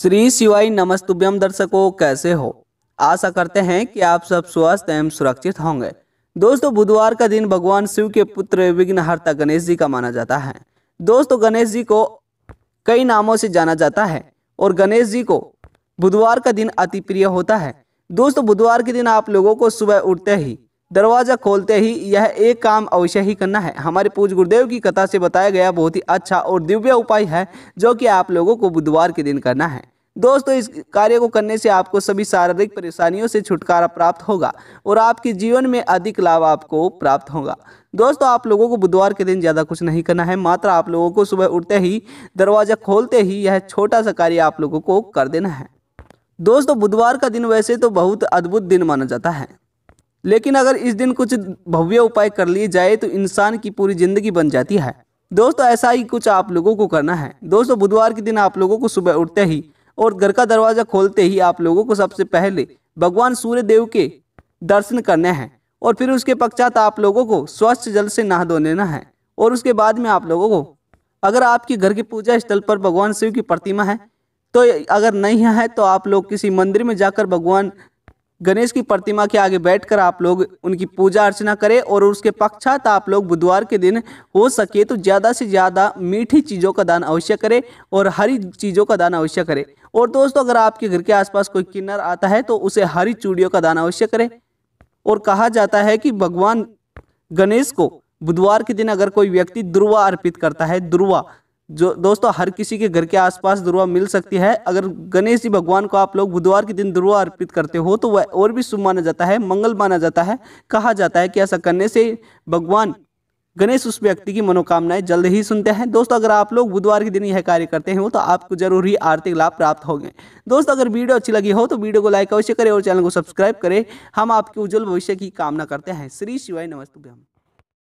श्री शिवाई नमस्तुभ्यम दर्शकों कैसे हो आशा करते हैं कि आप सब स्वस्थ एवं सुरक्षित होंगे दोस्तों बुधवार का दिन भगवान शिव के पुत्र विघ्नहर्ता गणेश जी का माना जाता है दोस्तों गणेश जी को कई नामों से जाना जाता है और गणेश जी को बुधवार का दिन अति प्रिय होता है दोस्तों बुधवार के दिन आप लोगों को सुबह उठते ही दरवाज़ा खोलते ही यह एक काम अवश्य ही करना है हमारे पूज गुरुदेव की कथा से बताया गया बहुत ही अच्छा और दिव्य उपाय है जो कि आप लोगों को बुधवार के दिन करना है दोस्तों इस कार्य को करने से आपको सभी शारीरिक परेशानियों से छुटकारा प्राप्त होगा और आपके जीवन में अधिक लाभ आपको प्राप्त होगा दोस्तों आप लोगों को बुधवार के दिन ज़्यादा कुछ नहीं करना है मात्र आप लोगों को सुबह उठते ही दरवाज़ा खोलते ही यह छोटा सा कार्य आप लोगों को कर देना है दोस्तों बुधवार का दिन वैसे तो बहुत अद्भुत दिन माना जाता है लेकिन अगर इस दिन कुछ भव्य उपाय कर लिए जाए तो इंसान की पूरी ज़िंदगी बन जाती है दोस्तों ऐसा ही कुछ आप लोगों को करना है दोस्तों बुधवार के दिन आप लोगों को सुबह उठते ही और घर का दरवाज़ा खोलते ही आप लोगों को सबसे पहले भगवान सूर्य देव के दर्शन करने हैं और फिर उसके पश्चात आप लोगों को स्वच्छ जल से नहा धो लेना है और उसके बाद में आप लोगों को अगर आपके घर के पूजा स्थल पर भगवान शिव की प्रतिमा है तो अगर नहीं है तो आप लोग किसी मंदिर में जाकर भगवान गणेश की प्रतिमा के आगे बैठकर आप लोग उनकी पूजा अर्चना करें और उसके पक्षात आप लोग बुधवार के दिन हो सके तो ज़्यादा से ज़्यादा मीठी चीज़ों का दान अवश्य करें और हरी चीज़ों का दान अवश्य करें और दोस्तों अगर आपके घर के आसपास कोई किन्नर आता है तो उसे हरी चूड़ियों का दान अवश्य करें और कहा जाता है कि भगवान गणेश को बुधवार के दिन अगर कोई व्यक्ति दुर्वा अर्पित करता है दुर्वा जो दोस्तों हर किसी के घर के आसपास दुर्वा मिल सकती है अगर गणेश जी भगवान को आप लोग बुधवार के दिन दुर्वा अर्पित करते हो तो वह और भी शुभ माना जाता है मंगल माना जाता है कहा जाता है कि ऐसा करने से भगवान गणेश उस व्यक्ति की मनोकामनाएं जल्द ही सुनते हैं दोस्तों अगर आप लोग बुधवार के दिन यह कार्य करते हो तो आपको जरूर ही आर्थिक लाभ प्राप्त होंगे दोस्तों अगर वीडियो अच्छी लगी हो तो वीडियो को लाइक अवश्य करें और चैनल को सब्सक्राइब करें हम आपके उज्जवल भविष्य की कामना करते हैं श्री शिवाय नमस्ते